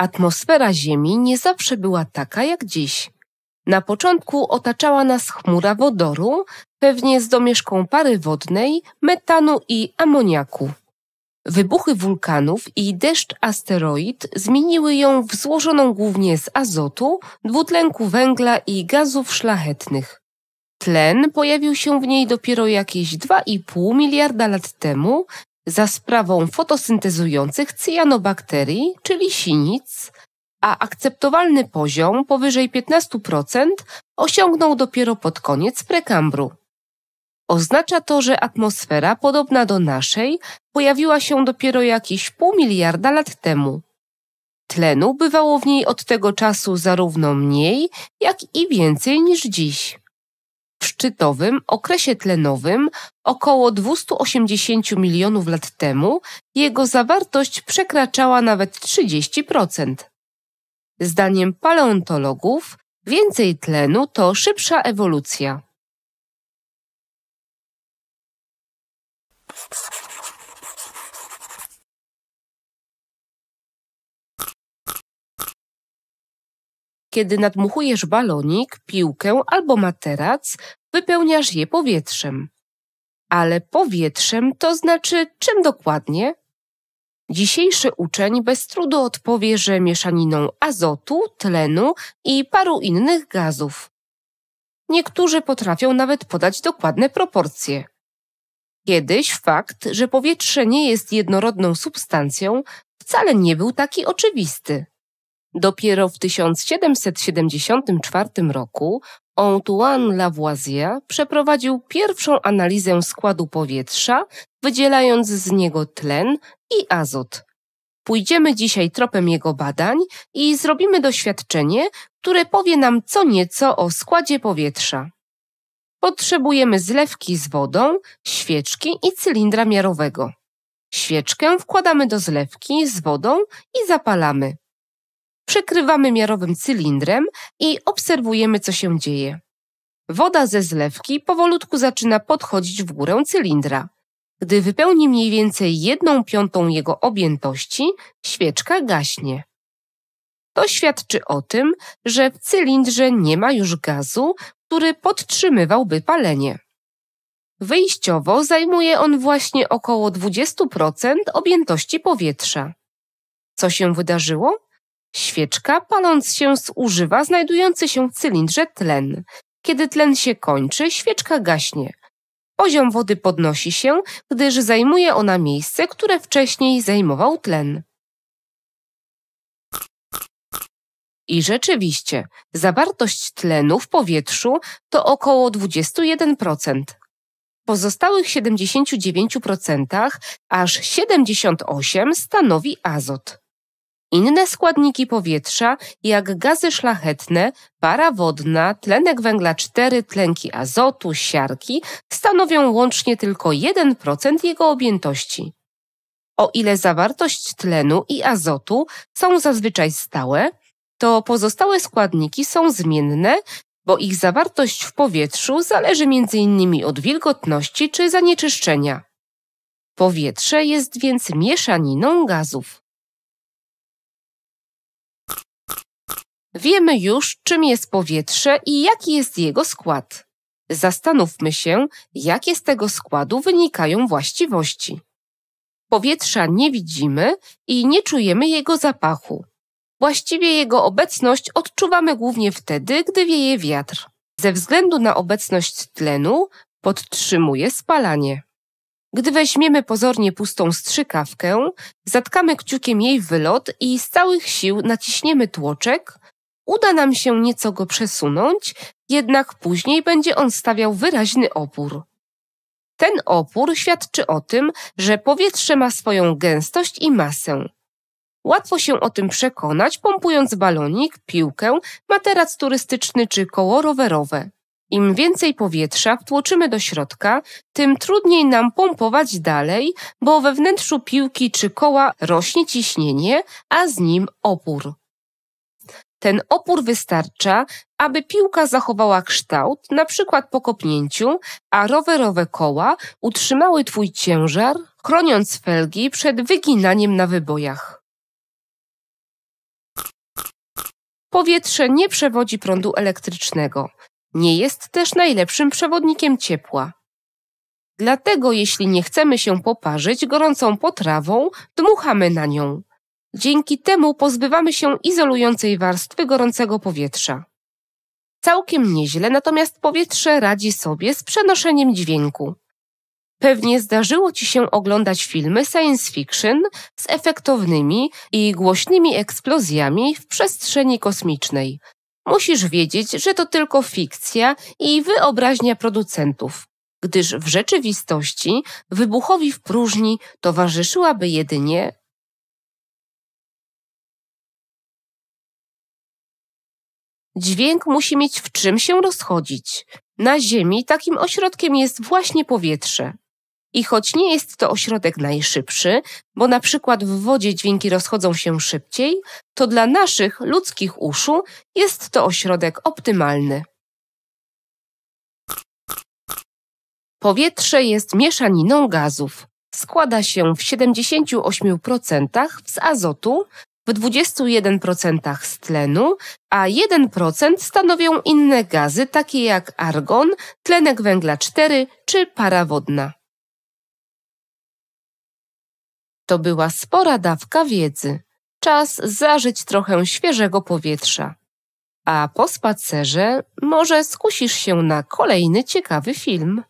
Atmosfera Ziemi nie zawsze była taka jak dziś. Na początku otaczała nas chmura wodoru, pewnie z domieszką pary wodnej, metanu i amoniaku. Wybuchy wulkanów i deszcz asteroid zmieniły ją w złożoną głównie z azotu, dwutlenku węgla i gazów szlachetnych. Tlen pojawił się w niej dopiero jakieś 2,5 miliarda lat temu za sprawą fotosyntezujących cyjanobakterii, czyli sinic, a akceptowalny poziom powyżej 15% osiągnął dopiero pod koniec prekambru. Oznacza to, że atmosfera podobna do naszej pojawiła się dopiero jakieś pół miliarda lat temu. Tlenu bywało w niej od tego czasu zarówno mniej, jak i więcej niż dziś szczytowym, okresie tlenowym, około 280 milionów lat temu, jego zawartość przekraczała nawet 30%. Zdaniem paleontologów, więcej tlenu to szybsza ewolucja. Kiedy nadmuchujesz balonik, piłkę albo materac, wypełniasz je powietrzem. Ale powietrzem to znaczy czym dokładnie? Dzisiejszy uczeń bez trudu odpowie, że mieszaniną azotu, tlenu i paru innych gazów. Niektórzy potrafią nawet podać dokładne proporcje. Kiedyś fakt, że powietrze nie jest jednorodną substancją, wcale nie był taki oczywisty. Dopiero w 1774 roku Antoine Lavoisier przeprowadził pierwszą analizę składu powietrza, wydzielając z niego tlen i azot. Pójdziemy dzisiaj tropem jego badań i zrobimy doświadczenie, które powie nam co nieco o składzie powietrza. Potrzebujemy zlewki z wodą, świeczki i cylindra miarowego. Świeczkę wkładamy do zlewki z wodą i zapalamy. Przykrywamy miarowym cylindrem i obserwujemy, co się dzieje. Woda ze zlewki powolutku zaczyna podchodzić w górę cylindra. Gdy wypełni mniej więcej jedną piątą jego objętości, świeczka gaśnie. To świadczy o tym, że w cylindrze nie ma już gazu, który podtrzymywałby palenie. Wyjściowo zajmuje on właśnie około 20% objętości powietrza. Co się wydarzyło? Świeczka, paląc się, zużywa znajdujący się w cylindrze tlen. Kiedy tlen się kończy, świeczka gaśnie. Poziom wody podnosi się, gdyż zajmuje ona miejsce, które wcześniej zajmował tlen. I rzeczywiście, zawartość tlenu w powietrzu to około 21%. W pozostałych 79%, aż 78% stanowi azot. Inne składniki powietrza, jak gazy szlachetne, para wodna, tlenek węgla 4, tlenki azotu, siarki, stanowią łącznie tylko 1% jego objętości. O ile zawartość tlenu i azotu są zazwyczaj stałe, to pozostałe składniki są zmienne, bo ich zawartość w powietrzu zależy m.in. od wilgotności czy zanieczyszczenia. Powietrze jest więc mieszaniną gazów. Wiemy już, czym jest powietrze i jaki jest jego skład. Zastanówmy się, jakie z tego składu wynikają właściwości. Powietrza nie widzimy i nie czujemy jego zapachu. Właściwie jego obecność odczuwamy głównie wtedy, gdy wieje wiatr. Ze względu na obecność tlenu podtrzymuje spalanie. Gdy weźmiemy pozornie pustą strzykawkę, zatkamy kciukiem jej wylot i z całych sił naciśniemy tłoczek, uda nam się nieco go przesunąć, jednak później będzie on stawiał wyraźny opór. Ten opór świadczy o tym, że powietrze ma swoją gęstość i masę. Łatwo się o tym przekonać, pompując balonik, piłkę, materac turystyczny czy koło rowerowe. Im więcej powietrza wtłoczymy do środka, tym trudniej nam pompować dalej, bo we wnętrzu piłki czy koła rośnie ciśnienie, a z nim opór. Ten opór wystarcza, aby piłka zachowała kształt, na przykład po kopnięciu, a rowerowe koła utrzymały Twój ciężar, chroniąc felgi przed wyginaniem na wybojach. Powietrze nie przewodzi prądu elektrycznego. Nie jest też najlepszym przewodnikiem ciepła. Dlatego jeśli nie chcemy się poparzyć gorącą potrawą, dmuchamy na nią. Dzięki temu pozbywamy się izolującej warstwy gorącego powietrza. Całkiem nieźle natomiast powietrze radzi sobie z przenoszeniem dźwięku. Pewnie zdarzyło Ci się oglądać filmy science fiction z efektownymi i głośnymi eksplozjami w przestrzeni kosmicznej. Musisz wiedzieć, że to tylko fikcja i wyobraźnia producentów, gdyż w rzeczywistości wybuchowi w próżni towarzyszyłaby jedynie Dźwięk musi mieć w czym się rozchodzić. Na Ziemi takim ośrodkiem jest właśnie powietrze. I choć nie jest to ośrodek najszybszy, bo na przykład w wodzie dźwięki rozchodzą się szybciej, to dla naszych ludzkich uszu jest to ośrodek optymalny. Powietrze jest mieszaniną gazów. Składa się w 78% z azotu, w 21% z tlenu, a 1% stanowią inne gazy takie jak argon, tlenek węgla 4 czy para wodna. To była spora dawka wiedzy. Czas zażyć trochę świeżego powietrza. A po spacerze może skusisz się na kolejny ciekawy film.